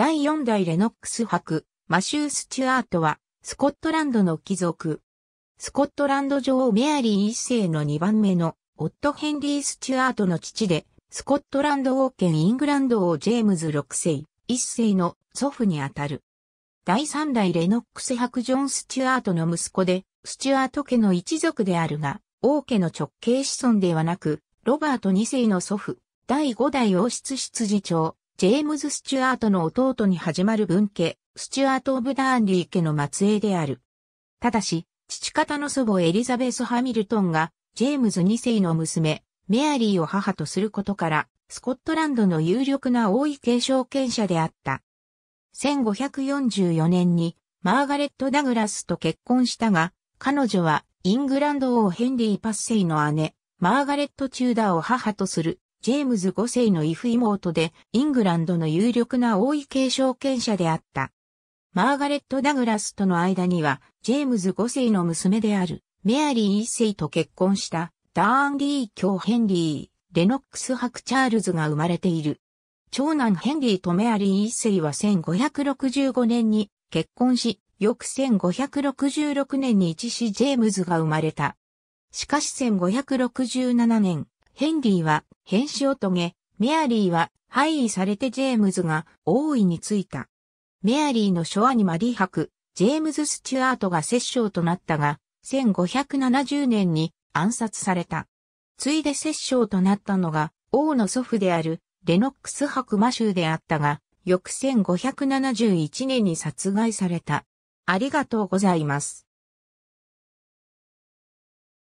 第4代レノックス博、マシュー・スチュアートは、スコットランドの貴族。スコットランド女王メアリー1世の2番目の、夫ヘンリー・スチュアートの父で、スコットランド王権イングランド王ジェームズ6世、1世の祖父にあたる。第3代レノックス博ジョン・スチュアートの息子で、スチュアート家の一族であるが、王家の直系子孫ではなく、ロバート2世の祖父、第5代王室執事長、ジェームズ・スチュアートの弟に始まる分家、スチュアート・オブ・ダーンリー家の末裔である。ただし、父方の祖母エリザベス・ハミルトンが、ジェームズ2世の娘、メアリーを母とすることから、スコットランドの有力な王位継承権者であった。1544年に、マーガレット・ダグラスと結婚したが、彼女はイングランド王ヘンリー・パッセイの姉、マーガレット・チューダーを母とするジェームズ5世の異父妹で、イングランドの有力な王位継承権者であった。マーガレット・ダグラスとの間には、ジェームズ5世の娘である、メアリー1世と結婚した、ダーンリー卿ヘンリー、レノックス伯チャールズが生まれている。長男ヘンリーとメアリー1世は1565年に結婚し、翌1566年に一子ジェームズが生まれた。しかし1567年、ヘンリーは変死を遂げ、メアリーは廃位されてジェームズが王位についた。メアリーの初アニマリー博、ジェームズ・スチュアートが摂政となったが、1570年に暗殺された。ついで摂政となったのが、王の祖父であるレノックス博魔州であったが、翌1571年に殺害された。ありがとうございます。